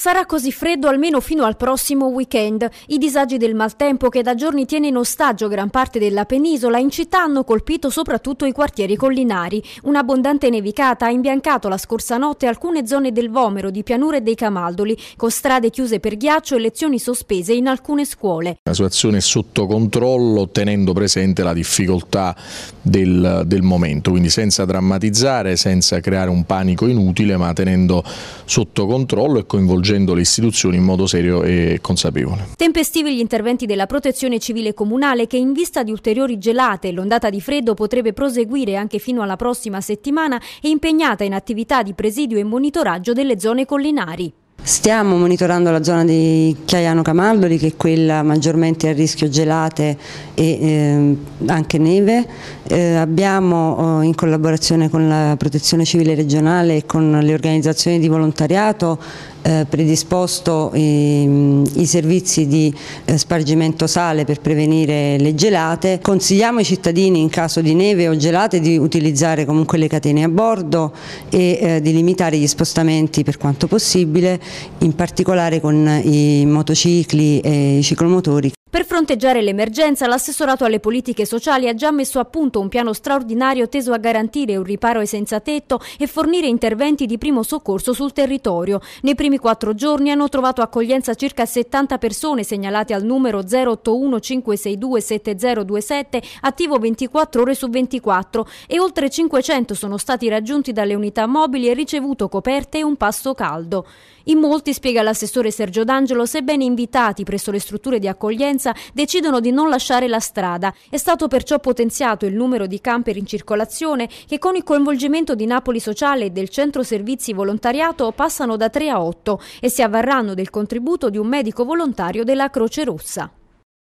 Sarà così freddo almeno fino al prossimo weekend. I disagi del maltempo che da giorni tiene in ostaggio gran parte della penisola in città hanno colpito soprattutto i quartieri collinari. Un'abbondante nevicata ha imbiancato la scorsa notte alcune zone del Vomero, di Pianura e dei Camaldoli, con strade chiuse per ghiaccio e lezioni sospese in alcune scuole. La situazione è sotto controllo tenendo presente la difficoltà del, del momento, quindi senza drammatizzare, senza creare un panico inutile, ma tenendo sotto controllo e coinvolgendo coinvolgendo le istituzioni in modo serio e consapevole. Tempestivi gli interventi della protezione civile comunale che in vista di ulteriori gelate l'ondata di freddo potrebbe proseguire anche fino alla prossima settimana è impegnata in attività di presidio e monitoraggio delle zone collinari. Stiamo monitorando la zona di Chiaiano Camaldoli che è quella maggiormente a rischio gelate e eh, anche neve. Eh, abbiamo eh, in collaborazione con la protezione civile regionale e con le organizzazioni di volontariato eh, predisposto ehm, i servizi di eh, spargimento sale per prevenire le gelate. Consigliamo ai cittadini in caso di neve o gelate di utilizzare comunque le catene a bordo e eh, di limitare gli spostamenti per quanto possibile in particolare con i motocicli e i ciclomotori per fronteggiare l'emergenza, l'assessorato alle politiche sociali ha già messo a punto un piano straordinario teso a garantire un riparo ai senza tetto e fornire interventi di primo soccorso sul territorio. Nei primi quattro giorni hanno trovato accoglienza circa 70 persone segnalate al numero 081 562 7027, attivo 24 ore su 24, e oltre 500 sono stati raggiunti dalle unità mobili e ricevuto coperte e un pasto caldo. In molti, spiega l'assessore Sergio D'Angelo, sebbene invitati presso le strutture di accoglienza, emergenza decidono di non lasciare la strada. È stato perciò potenziato il numero di camper in circolazione che con il coinvolgimento di Napoli Sociale e del Centro Servizi Volontariato passano da 3 a 8 e si avvarranno del contributo di un medico volontario della Croce Rossa.